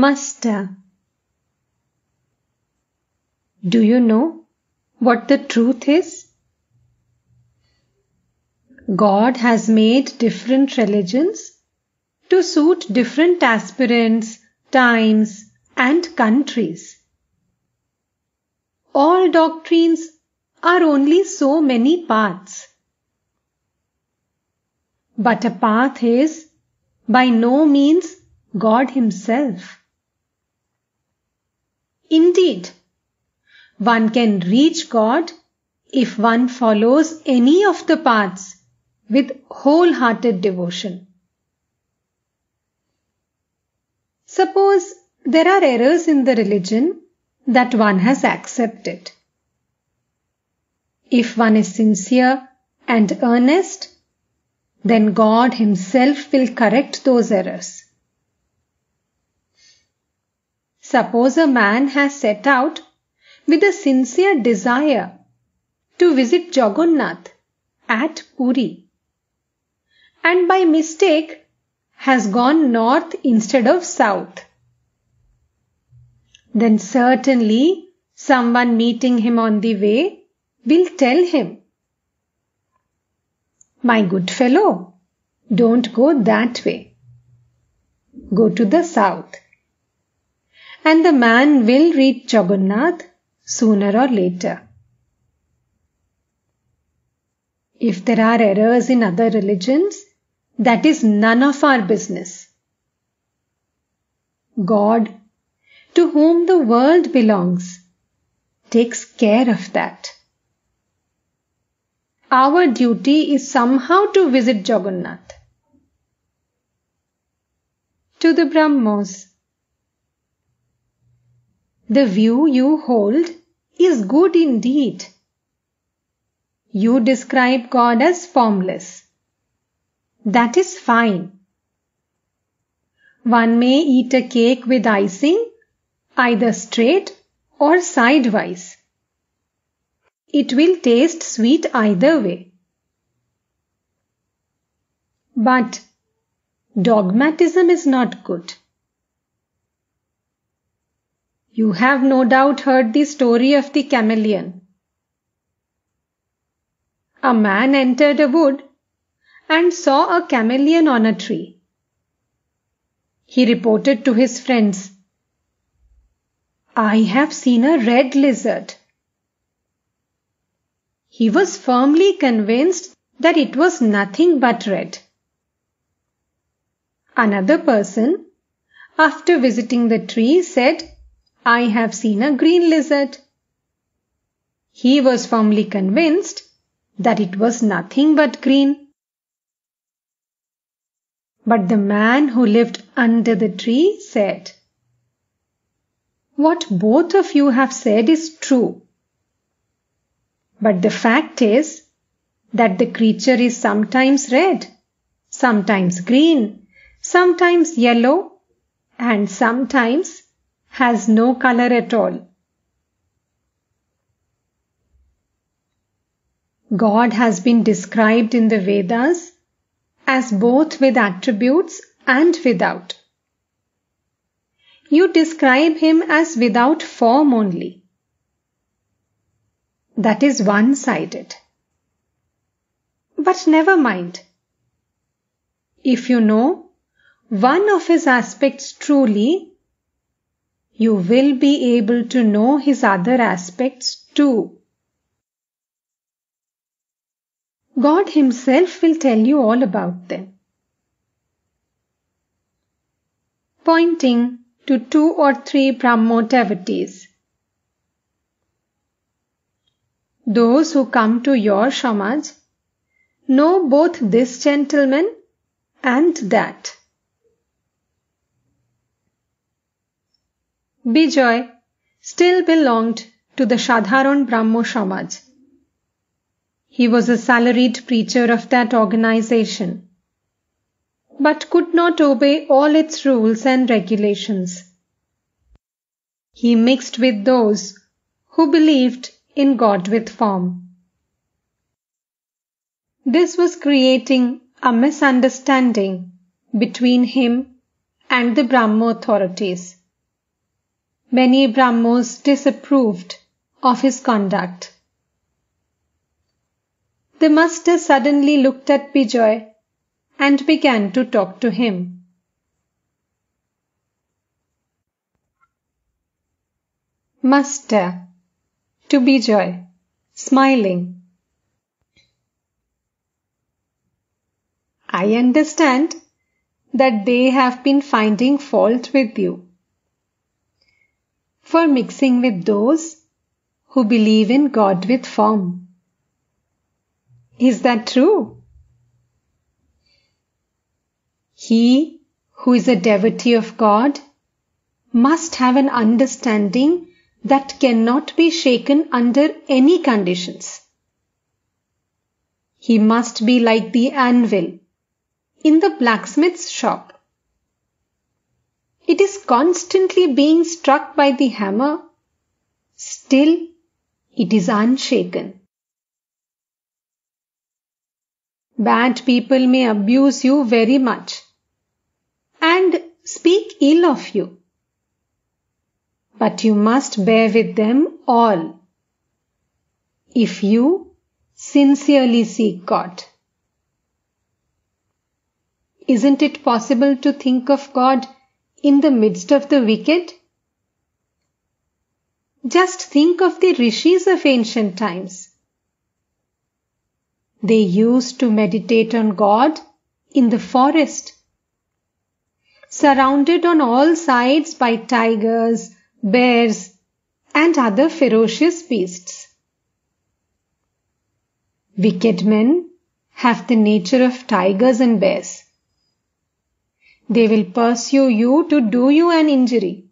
Master, Do you know what the truth is? God has made different religions to suit different aspirants, times, and countries. All doctrines are only so many paths. But a path is by no means God Himself. Indeed, one can reach God if one follows any of the paths with wholehearted devotion. Suppose there are errors in the religion that one has accepted. If one is sincere and earnest, then God Himself will correct those errors. Suppose a man has set out with a sincere desire to visit Jagannath at Puri and by mistake has gone north instead of south. Then certainly someone meeting him on the way will tell him, My good fellow, don't go that way. Go to the south and the man will reach Jagannath sooner or later. If there are errors in other religions, that is none of our business. God, to whom the world belongs, takes care of that. Our duty is somehow to visit Jagannath. To the Brahmos, the view you hold is good indeed. You describe God as formless. That is fine. One may eat a cake with icing, either straight or sidewise. It will taste sweet either way. But dogmatism is not good. You have no doubt heard the story of the chameleon. A man entered a wood and saw a chameleon on a tree. He reported to his friends, I have seen a red lizard. He was firmly convinced that it was nothing but red. Another person, after visiting the tree, said, I have seen a green lizard. He was firmly convinced that it was nothing but green. But the man who lived under the tree said, What both of you have said is true. But the fact is that the creature is sometimes red, sometimes green, sometimes yellow, and sometimes has no color at all. God has been described in the Vedas as both with attributes and without. You describe him as without form only. That is one sided. But never mind. If you know one of his aspects truly, you will be able to know his other aspects too. God Himself will tell you all about them. Pointing to two or three Brahmotavities. Those who come to your Samaj know both this gentleman and that. Bijoy still belonged to the Shadharon Brahmo Samaj. He was a salaried preacher of that organization, but could not obey all its rules and regulations. He mixed with those who believed in God with form. This was creating a misunderstanding between him and the Brahmo authorities. Many Brahmos disapproved of his conduct. The master suddenly looked at Bijoy and began to talk to him. Master to Bijoy, smiling. I understand that they have been finding fault with you for mixing with those who believe in God with form. Is that true? He who is a devotee of God must have an understanding that cannot be shaken under any conditions. He must be like the anvil in the blacksmith's shop. It is constantly being struck by the hammer. Still, it is unshaken. Bad people may abuse you very much and speak ill of you. But you must bear with them all if you sincerely seek God. Isn't it possible to think of God in the midst of the wicked? Just think of the rishis of ancient times. They used to meditate on God in the forest, surrounded on all sides by tigers, bears, and other ferocious beasts. Wicked men have the nature of tigers and bears. They will pursue you to do you an injury.